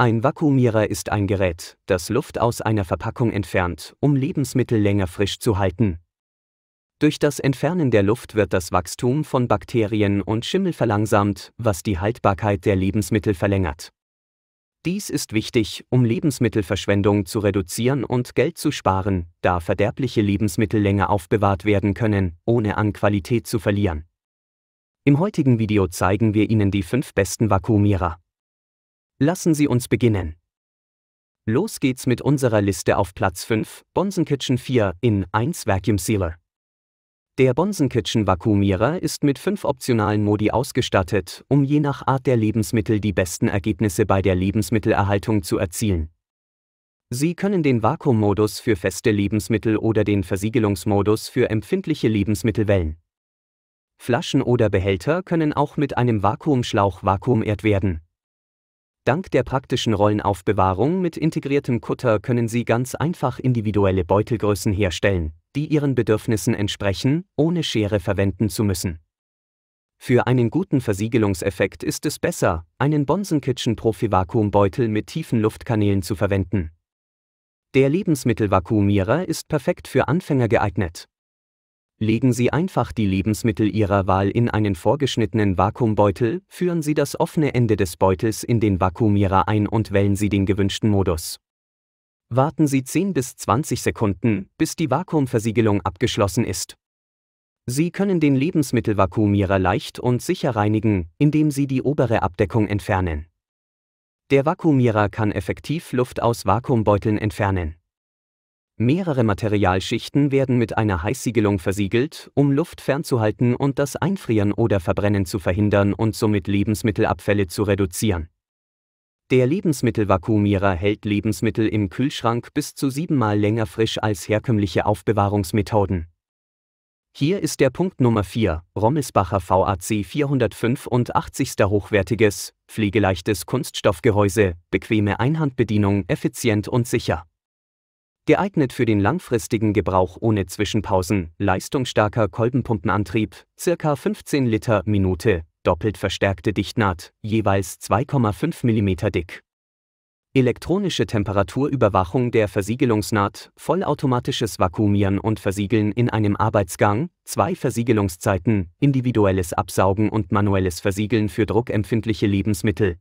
Ein Vakuumierer ist ein Gerät, das Luft aus einer Verpackung entfernt, um Lebensmittel länger frisch zu halten. Durch das Entfernen der Luft wird das Wachstum von Bakterien und Schimmel verlangsamt, was die Haltbarkeit der Lebensmittel verlängert. Dies ist wichtig, um Lebensmittelverschwendung zu reduzieren und Geld zu sparen, da verderbliche Lebensmittel länger aufbewahrt werden können, ohne an Qualität zu verlieren. Im heutigen Video zeigen wir Ihnen die fünf besten Vakuumierer. Lassen Sie uns beginnen. Los geht's mit unserer Liste auf Platz 5, Bonsen Kitchen 4 in 1 Vacuum Sealer. Der Bonsen Kitchen Vakuumierer ist mit fünf optionalen Modi ausgestattet, um je nach Art der Lebensmittel die besten Ergebnisse bei der Lebensmittelerhaltung zu erzielen. Sie können den Vakuummodus für feste Lebensmittel oder den Versiegelungsmodus für empfindliche Lebensmittel wählen. Flaschen oder Behälter können auch mit einem Vakuumschlauch vakuumiert werden. Dank der praktischen Rollenaufbewahrung mit integriertem Kutter können Sie ganz einfach individuelle Beutelgrößen herstellen, die Ihren Bedürfnissen entsprechen, ohne Schere verwenden zu müssen. Für einen guten Versiegelungseffekt ist es besser, einen Bonsen Kitchen Profi Vakuumbeutel mit tiefen Luftkanälen zu verwenden. Der Lebensmittelvakuumierer ist perfekt für Anfänger geeignet. Legen Sie einfach die Lebensmittel Ihrer Wahl in einen vorgeschnittenen Vakuumbeutel, führen Sie das offene Ende des Beutels in den Vakuumierer ein und wählen Sie den gewünschten Modus. Warten Sie 10 bis 20 Sekunden, bis die Vakuumversiegelung abgeschlossen ist. Sie können den Lebensmittelvakuumierer leicht und sicher reinigen, indem Sie die obere Abdeckung entfernen. Der Vakuumierer kann effektiv Luft aus Vakuumbeuteln entfernen. Mehrere Materialschichten werden mit einer Heißsiegelung versiegelt, um Luft fernzuhalten und das Einfrieren oder Verbrennen zu verhindern und somit Lebensmittelabfälle zu reduzieren. Der Lebensmittelvakuumierer hält Lebensmittel im Kühlschrank bis zu siebenmal länger frisch als herkömmliche Aufbewahrungsmethoden. Hier ist der Punkt Nummer 4, Rommelsbacher VAC 485. Hochwertiges, pflegeleichtes Kunststoffgehäuse, bequeme Einhandbedienung, effizient und sicher geeignet für den langfristigen Gebrauch ohne Zwischenpausen, leistungsstarker Kolbenpumpenantrieb, circa 15 Liter Minute, doppelt verstärkte Dichtnaht, jeweils 2,5 mm dick. Elektronische Temperaturüberwachung der Versiegelungsnaht, vollautomatisches Vakuumieren und Versiegeln in einem Arbeitsgang, zwei Versiegelungszeiten, individuelles Absaugen und manuelles Versiegeln für druckempfindliche Lebensmittel,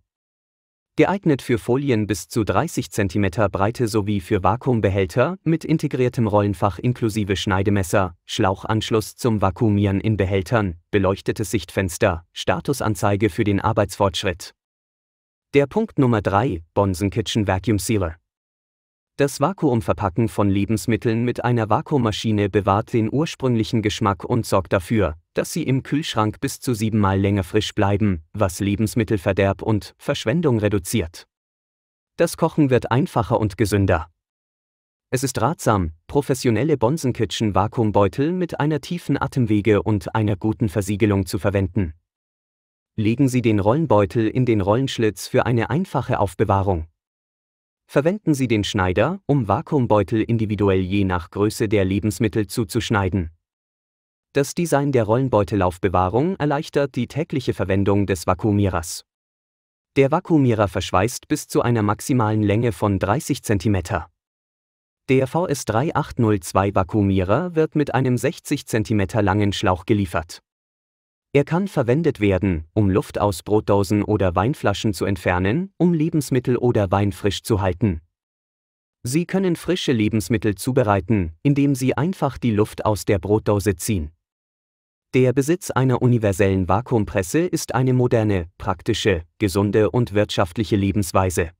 geeignet für Folien bis zu 30 cm Breite sowie für Vakuumbehälter mit integriertem Rollenfach inklusive Schneidemesser, Schlauchanschluss zum Vakuumieren in Behältern, beleuchtetes Sichtfenster, Statusanzeige für den Arbeitsfortschritt. Der Punkt Nummer 3, Bonsen Kitchen Vacuum Sealer. Das Vakuumverpacken von Lebensmitteln mit einer Vakuummaschine bewahrt den ursprünglichen Geschmack und sorgt dafür, dass sie im Kühlschrank bis zu siebenmal länger frisch bleiben, was Lebensmittelverderb und Verschwendung reduziert. Das Kochen wird einfacher und gesünder. Es ist ratsam, professionelle Bonsenkitchen Vakuumbeutel mit einer tiefen Atemwege und einer guten Versiegelung zu verwenden. Legen Sie den Rollenbeutel in den Rollenschlitz für eine einfache Aufbewahrung verwenden Sie den Schneider, um Vakuumbeutel individuell je nach Größe der Lebensmittel zuzuschneiden. Das Design der Rollenbeutelaufbewahrung erleichtert die tägliche Verwendung des Vakuumierers. Der Vakuumierer verschweißt bis zu einer maximalen Länge von 30 cm. Der VS3802 Vakuumierer wird mit einem 60 cm langen Schlauch geliefert. Er kann verwendet werden, um Luft aus Brotdosen oder Weinflaschen zu entfernen, um Lebensmittel oder Wein frisch zu halten. Sie können frische Lebensmittel zubereiten, indem Sie einfach die Luft aus der Brotdose ziehen. Der Besitz einer universellen Vakuumpresse ist eine moderne, praktische, gesunde und wirtschaftliche Lebensweise.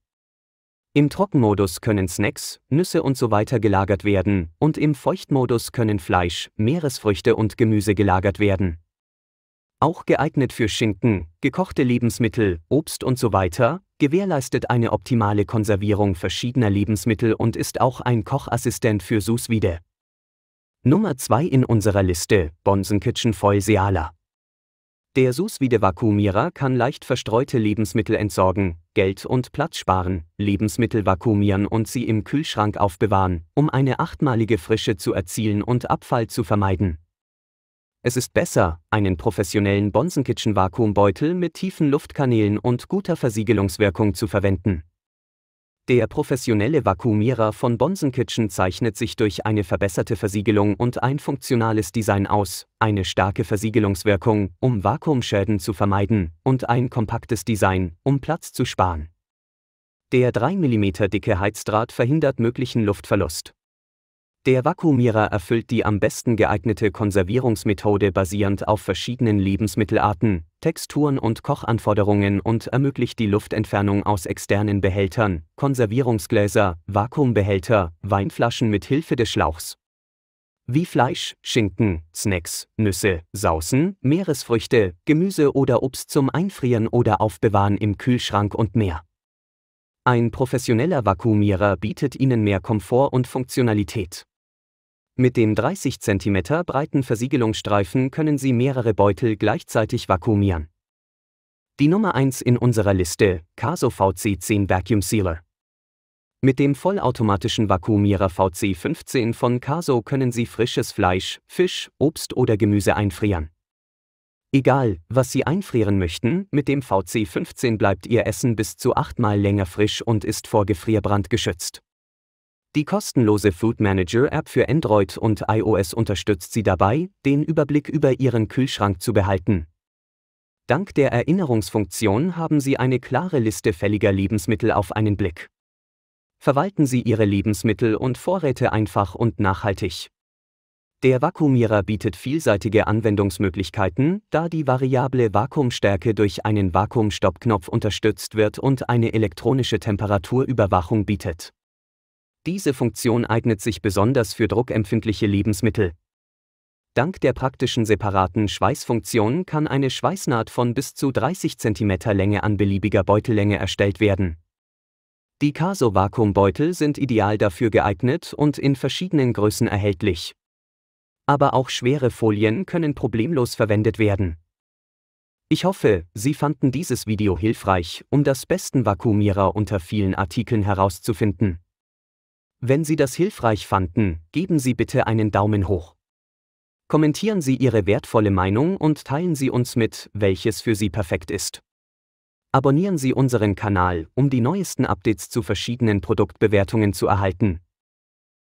Im Trockenmodus können Snacks, Nüsse und so weiter gelagert werden und im Feuchtmodus können Fleisch, Meeresfrüchte und Gemüse gelagert werden auch geeignet für Schinken, gekochte Lebensmittel, Obst und so weiter, gewährleistet eine optimale Konservierung verschiedener Lebensmittel und ist auch ein Kochassistent für sous vide. Nummer 2 in unserer Liste, Bonsen Kitchen Foil Der sous vide Vakuumierer kann leicht verstreute Lebensmittel entsorgen, Geld und Platz sparen, Lebensmittel vakuumieren und sie im Kühlschrank aufbewahren, um eine achtmalige Frische zu erzielen und Abfall zu vermeiden. Es ist besser, einen professionellen Bonsenkitchen-Vakuumbeutel mit tiefen Luftkanälen und guter Versiegelungswirkung zu verwenden. Der professionelle Vakuumierer von Bonsenkitchen zeichnet sich durch eine verbesserte Versiegelung und ein funktionales Design aus, eine starke Versiegelungswirkung, um Vakuumschäden zu vermeiden, und ein kompaktes Design, um Platz zu sparen. Der 3 mm dicke Heizdraht verhindert möglichen Luftverlust. Der Vakuumierer erfüllt die am besten geeignete Konservierungsmethode basierend auf verschiedenen Lebensmittelarten, Texturen und Kochanforderungen und ermöglicht die Luftentfernung aus externen Behältern, Konservierungsgläser, Vakuumbehälter, Weinflaschen mit Hilfe des Schlauchs. Wie Fleisch, Schinken, Snacks, Nüsse, Saucen, Meeresfrüchte, Gemüse oder Obst zum Einfrieren oder Aufbewahren im Kühlschrank und mehr. Ein professioneller Vakuumierer bietet Ihnen mehr Komfort und Funktionalität. Mit dem 30 cm breiten Versiegelungsstreifen können Sie mehrere Beutel gleichzeitig vakuumieren. Die Nummer 1 in unserer Liste, Caso VC10 Vacuum Sealer. Mit dem vollautomatischen Vakuumierer VC15 von Caso können Sie frisches Fleisch, Fisch, Obst oder Gemüse einfrieren. Egal, was Sie einfrieren möchten, mit dem VC15 bleibt Ihr Essen bis zu achtmal länger frisch und ist vor Gefrierbrand geschützt. Die kostenlose Food Manager App für Android und iOS unterstützt Sie dabei, den Überblick über Ihren Kühlschrank zu behalten. Dank der Erinnerungsfunktion haben Sie eine klare Liste fälliger Lebensmittel auf einen Blick. Verwalten Sie Ihre Lebensmittel und Vorräte einfach und nachhaltig. Der Vakuumierer bietet vielseitige Anwendungsmöglichkeiten, da die variable Vakuumstärke durch einen Vakuumstoppknopf unterstützt wird und eine elektronische Temperaturüberwachung bietet. Diese Funktion eignet sich besonders für druckempfindliche Lebensmittel. Dank der praktischen separaten Schweißfunktion kann eine Schweißnaht von bis zu 30 cm Länge an beliebiger Beutellänge erstellt werden. Die Caso-Vakuumbeutel sind ideal dafür geeignet und in verschiedenen Größen erhältlich. Aber auch schwere Folien können problemlos verwendet werden. Ich hoffe, Sie fanden dieses Video hilfreich, um das besten Vakuumierer unter vielen Artikeln herauszufinden. Wenn Sie das hilfreich fanden, geben Sie bitte einen Daumen hoch. Kommentieren Sie Ihre wertvolle Meinung und teilen Sie uns mit, welches für Sie perfekt ist. Abonnieren Sie unseren Kanal, um die neuesten Updates zu verschiedenen Produktbewertungen zu erhalten.